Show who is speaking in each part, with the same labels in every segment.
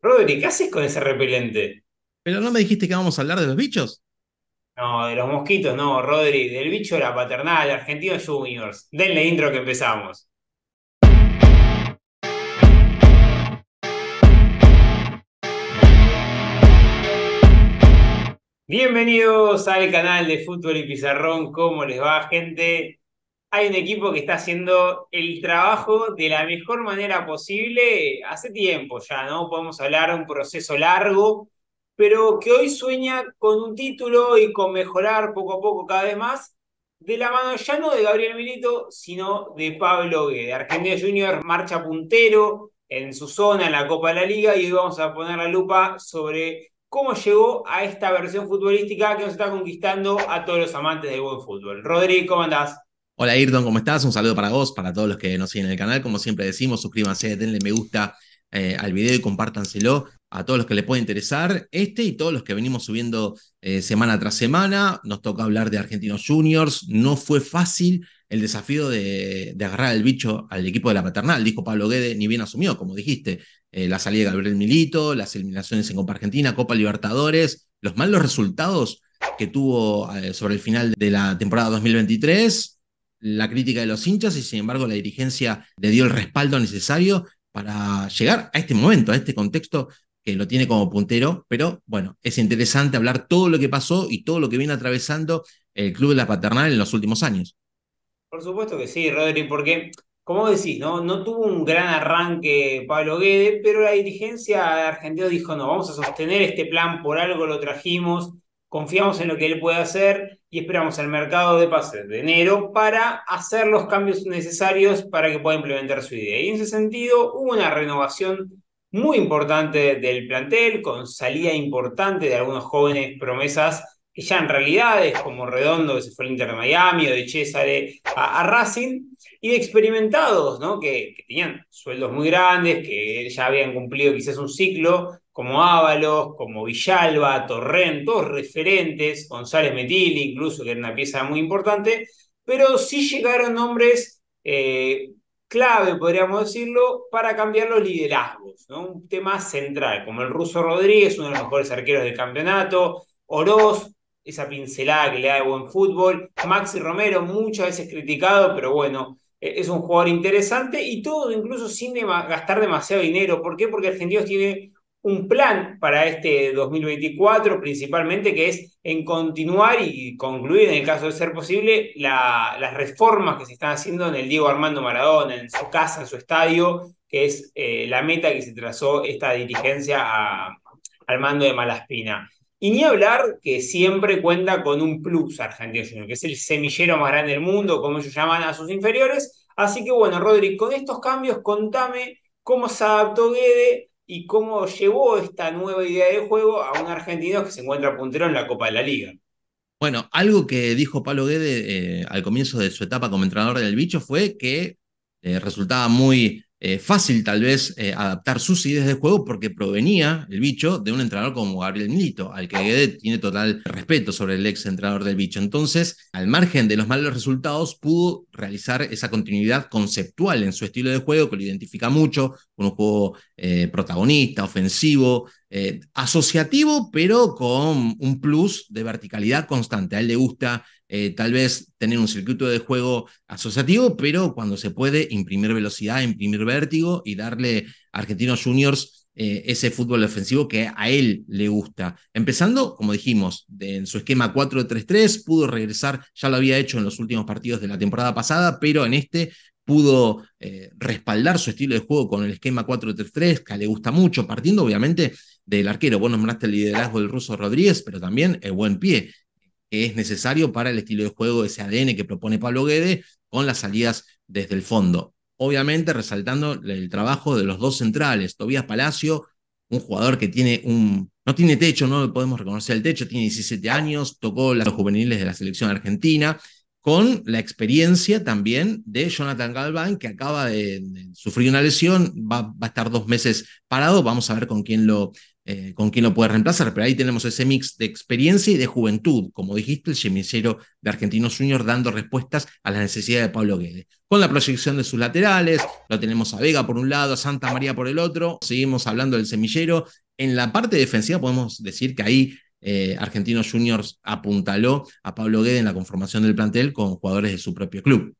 Speaker 1: Rodri, ¿qué haces con ese repelente?
Speaker 2: ¿Pero no me dijiste que vamos a hablar de los bichos?
Speaker 1: No, de los mosquitos, no, Rodri, del bicho de la paternal, Argentinos Juniors. Denle intro que empezamos. Bienvenidos al canal de Fútbol y Pizarrón. ¿Cómo les va, gente? hay un equipo que está haciendo el trabajo de la mejor manera posible hace tiempo ya, ¿no? Podemos hablar de un proceso largo, pero que hoy sueña con un título y con mejorar poco a poco cada vez más, de la mano ya no de Gabriel Milito, sino de Pablo de Argentina Junior marcha puntero en su zona, en la Copa de la Liga, y hoy vamos a poner la lupa sobre cómo llegó a esta versión futbolística que nos está conquistando a todos los amantes del buen fútbol.
Speaker 2: Rodrigo, ¿cómo andás? Hola Ayrton, ¿cómo estás? Un saludo para vos, para todos los que nos siguen en el canal. Como siempre decimos, suscríbanse, denle me gusta eh, al video y compártanselo a todos los que les pueda interesar. Este y todos los que venimos subiendo eh, semana tras semana. Nos toca hablar de Argentinos Juniors. No fue fácil el desafío de, agarrar el bicho al equipo de la paternal, dijo Pablo Guede, ni bien asumió, como dijiste, eh, la salida de Gabriel Milito, las eliminaciones en Copa Argentina, Copa Libertadores, los malos resultados que tuvo sobre el final de la temporada 2023 la crítica de los hinchas y sin embargo la dirigencia le dio el respaldo necesario para llegar a este momento, a este contexto que lo tiene como puntero, pero bueno, es interesante hablar todo lo que pasó y todo lo que viene atravesando el Club de la Paternal en los últimos años.
Speaker 1: Por supuesto que sí, Rodri, porque como decís, ¿no? no tuvo un gran arranque Pablo Guede, pero la dirigencia argentina dijo, no, vamos a sostener este plan, por algo lo trajimos, confiamos en lo que él puede hacer y esperamos al mercado de pases de enero para hacer los cambios necesarios para que pueda implementar su idea. Y en ese sentido hubo una renovación muy importante del plantel, con salida importante de algunos jóvenes promesas que ya en realidades, como Redondo, que se fue al Inter de Miami, o de César a, Racing, y de experimentados, ¿no? Que, tenían sueldos muy grandes, que ya habían cumplido quizás un ciclo, como Ábalos, como Villalba, Torrent, todos referentes, González Metilli, incluso, que era una pieza muy importante, pero sí llegaron nombres eh, clave, podríamos decirlo, para cambiar los liderazgos, ¿no? Un tema central, como el ruso Rodríguez, uno de los mejores arqueros del campeonato, Oroz, esa pincelada que le da de buen fútbol. Maxi Romero, muchas veces criticado, pero bueno, eh, es un jugador interesante y todo incluso sin gastar demasiado dinero. ¿Por qué? Porque Argentinos tiene un plan para este 2024, principalmente, que es en continuar y concluir, en el caso de ser posible, las reformas que se están haciendo en el Diego Armando Maradona, en su casa, en su estadio, que es eh, la meta que se trazó esta dirigencia a, al mando de Malaspina. Y ni hablar que siempre cuenta con un plus Argentino que es el semillero más grande del mundo, como ellos llaman a sus inferiores. Así que bueno, Rodri, con estos cambios, contame cómo se adaptó Guede y cómo llevó esta nueva idea de juego a un argentino que se encuentra puntero en la Copa de la Liga.
Speaker 2: Bueno, algo que dijo Pablo Guede eh, al comienzo de su etapa como entrenador del bicho fue que eh, resultaba muy eh, fácil tal vez eh, adaptar sus ideas de juego porque provenía el bicho de un entrenador como Gabriel Milito, al que Guede tiene total respeto sobre el ex entrenador del bicho. Entonces, al margen de los malos resultados, pudo realizar esa continuidad conceptual en su estilo de juego que lo identifica mucho, con un juego eh, protagonista, ofensivo, asociativo, pero con un plus de verticalidad constante. A él le gusta eh, tal vez tener un circuito de juego asociativo, pero cuando se puede imprimir velocidad, imprimir vértigo y darle a Argentinos Juniors eh, ese fútbol ofensivo que a él le gusta. Empezando, como dijimos, en su esquema 4-3-3, pudo regresar, ya lo había hecho en los últimos partidos de la temporada pasada, pero en este pudo eh, respaldar su estilo de juego con el esquema 4-3-3, que le gusta mucho, partiendo obviamente del arquero. Vos nombraste el liderazgo del ruso Rodríguez, pero también el buen pie que es necesario para el estilo de juego, ese ADN que propone Pablo Guede, con las salidas desde el fondo. Obviamente resaltando el trabajo de los dos centrales, Tobías Palacio, un jugador que tiene un, no tiene techo, no podemos reconocer el techo, tiene 17 años, tocó las juveniles de la selección argentina, con la experiencia también de Jonathan Galván, que acaba de, sufrir una lesión, va, a estar dos meses parado, vamos a ver con quién lo, eh, con quién lo puede reemplazar, pero ahí tenemos ese mix de experiencia y de juventud, como dijiste, el semillero de Argentinos Juniors dando respuestas a las necesidades de Pablo Guedes. Con la proyección de sus laterales, lo tenemos a Vega por un lado, a Santa María por el otro, seguimos hablando del semillero. En la parte defensiva podemos decir que ahí eh, Argentinos Juniors apuntaló a Pablo Guedes en la conformación del plantel con jugadores de su propio club.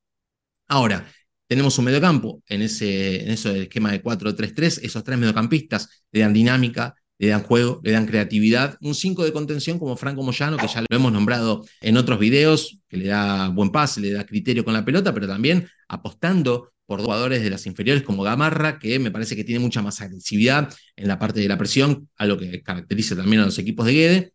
Speaker 2: Ahora, tenemos un mediocampo en ese, en esquema de 4-3-3, esos tres mediocampistas le dan dinámica, le dan juego, le dan creatividad. Un 5 de contención como Franco Moyano, que ya lo hemos nombrado en otros videos, que le da buen pase, le da criterio con la pelota, pero también apostando por jugadores de las inferiores como Gamarra, que me parece que tiene mucha más agresividad en la parte de la presión, algo que caracteriza también a los equipos de Guede.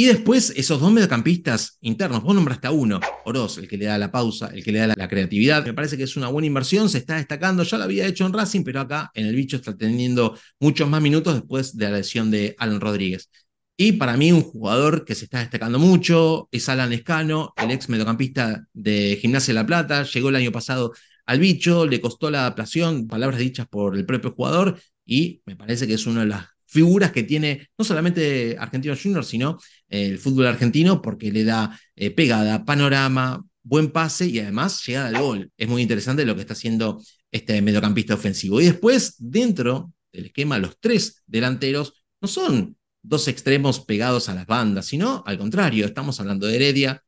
Speaker 2: Y después, esos dos mediocampistas internos, vos nombraste a uno, Oroz, el que le da la pausa, el que le da la creatividad. Me parece que es una buena inversión, se está destacando. Ya lo había hecho en Racing, pero acá en el bicho está teniendo muchos más minutos después de la lesión de Alan Rodríguez. Y para mí, un jugador que se está destacando mucho es Alan Escano, el ex mediocampista de Gimnasia de La Plata. Llegó el año pasado al bicho, le costó la adaptación, palabras dichas por el propio jugador, y me parece que es uno de las figuras que tiene no solamente Argentino Junior, sino eh, el fútbol argentino, porque le da eh, pegada, panorama, buen pase y además llegada al gol. Es muy interesante lo que está haciendo este mediocampista ofensivo. Y después, dentro del esquema, los tres delanteros no son dos extremos pegados a las bandas, sino al contrario, estamos hablando de Heredia,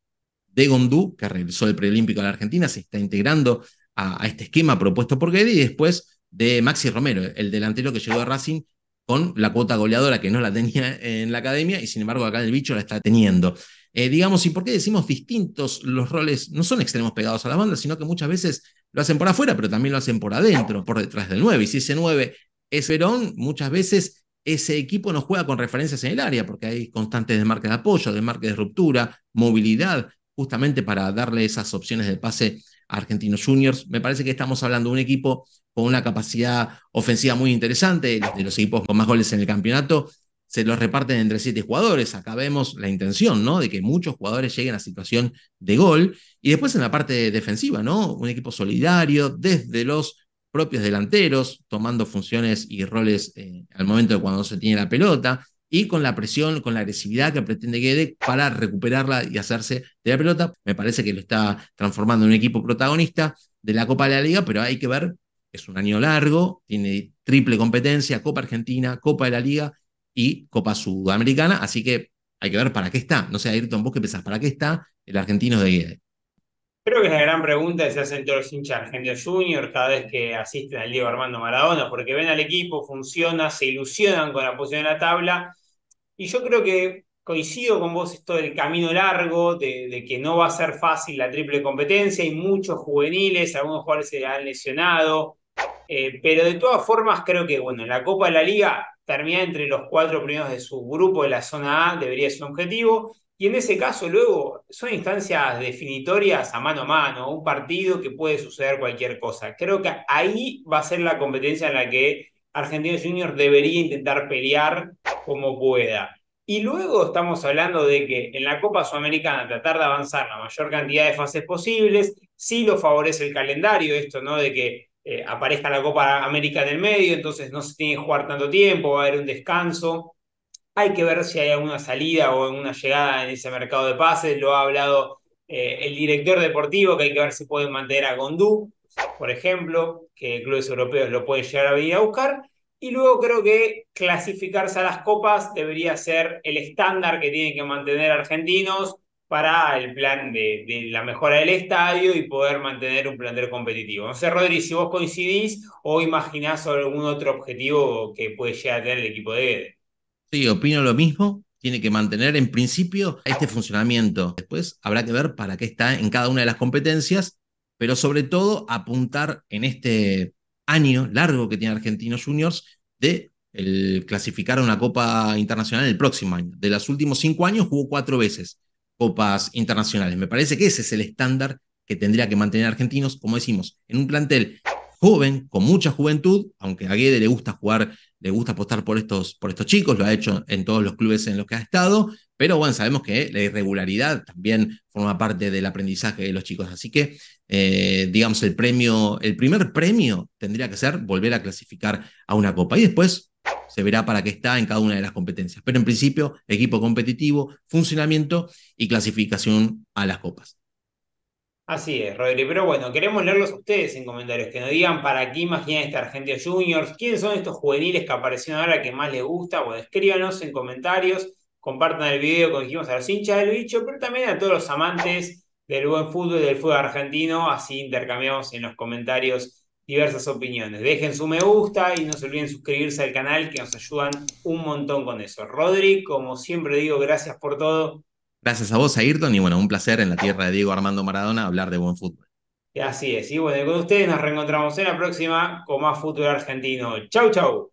Speaker 2: de Gondú, que regresó del preolímpico a la Argentina, se está integrando a, este esquema propuesto por Gedi, y después de Maxi Romero, el delantero que llegó a Racing con la cuota goleadora que no la tenía en la academia y sin embargo acá el bicho la está teniendo. Eh, digamos, ¿y por qué decimos distintos los roles? No son extremos pegados a la banda, sino que muchas veces lo hacen por afuera, pero también lo hacen por adentro, por detrás del 9. Y si ese 9 es Verón, muchas veces ese equipo no juega con referencias en el área, porque hay constantes desmarques de apoyo, desmarques de ruptura, movilidad, justamente para darle esas opciones de pase Argentinos Juniors. Me parece que estamos hablando de un equipo con una capacidad ofensiva muy interesante, de los equipos con más goles en el campeonato, se los reparten entre siete jugadores. Acá vemos la intención, ¿no? De que muchos jugadores lleguen a situación de gol. Y después en la parte defensiva, ¿no? Un equipo solidario, desde los propios delanteros, tomando funciones y roles eh, al momento de cuando se tiene la pelota, y con la presión, con la agresividad que pretende Guede para recuperarla y hacerse de la pelota. Me parece que lo está transformando en un equipo protagonista de la Copa de la Liga, pero hay que ver, es un año largo, tiene triple competencia, Copa Argentina, Copa de la Liga y Copa Sudamericana, así que hay que ver para qué está. No sé, Ayrton, vos qué pensás, ¿para qué está el argentino de Guede?
Speaker 1: Creo que es la gran pregunta que se hacen todos los hinchas Argentinos Junior cada vez que asisten al Diego Armando Maradona, porque ven al equipo, funciona, se ilusionan con la posición de la tabla y yo creo que coincido con vos esto del camino largo, de, que no va a ser fácil la triple competencia, hay muchos juveniles, algunos jugadores se han lesionado, eh, pero de todas formas creo que, bueno, la Copa de la Liga termina entre los cuatro primeros de su grupo de la zona A debería ser un objetivo, y en ese caso luego son instancias definitorias a mano a mano, un partido que puede suceder cualquier cosa. Creo que ahí va a ser la competencia en la que Argentinos Juniors debería intentar pelear como pueda. Y luego estamos hablando de que en la Copa Sudamericana tratar de avanzar la mayor cantidad de fases posibles, si lo favorece el calendario, esto, ¿no? De que eh, aparezca la Copa América en el medio, entonces no se tiene que jugar tanto tiempo, va a haber un descanso. Hay que ver si hay alguna salida o alguna llegada en ese mercado de pases. Lo ha hablado eh, el director deportivo, que hay que ver si pueden mantener a Gondú, por ejemplo, que clubes europeos lo pueden llegar a venir a buscar. Y luego creo que clasificarse a las copas debería ser el estándar que tienen que mantener argentinos para el plan de, la mejora del estadio y poder mantener un plantel competitivo. No sé, Rodri, si vos coincidís o imaginás algún otro objetivo que puede llegar a tener el equipo de
Speaker 2: Sí, opino lo mismo. Tiene que mantener en principio este funcionamiento. Después habrá que ver para qué está en cada una de las competencias, pero sobre todo apuntar en este año largo que tiene Argentinos Juniors de clasificar a una Copa Internacional el próximo año. De los últimos cinco años jugó cuatro veces Copas Internacionales. Me parece que ese es el estándar que tendría que mantener Argentinos, como decimos, en un plantel joven, con mucha juventud, aunque a Guede le gusta jugar, le gusta apostar por estos, por estos chicos, lo ha hecho en todos los clubes en los que ha estado, pero bueno, sabemos que la irregularidad también forma parte del aprendizaje de los chicos, así que eh, digamos el premio, el primer premio tendría que ser volver a clasificar a una copa y después se verá para qué está en cada una de las competencias, pero en principio equipo competitivo, funcionamiento y clasificación a las copas.
Speaker 1: Así es, Rodri. Pero bueno, queremos leerlos a ustedes en comentarios, que nos digan para qué imaginan este Argentina Juniors, quiénes son estos juveniles que aparecieron ahora que más les gusta. Bueno, escríbanos en comentarios, compartan el video, con dijimos, a los hinchas del bicho, pero también a todos los amantes del buen fútbol y del fútbol argentino. Así intercambiamos en los comentarios diversas opiniones. Dejen su me gusta y no se olviden suscribirse al canal, que nos ayudan un montón con eso. Rodri, como siempre digo, gracias por todo. Gracias a
Speaker 2: vos, Ayrton, y bueno, un placer en la tierra de Diego Armando Maradona hablar de buen fútbol.
Speaker 1: Así es, y bueno, con ustedes nos reencontramos en la próxima con más fútbol argentino. Chau, chau.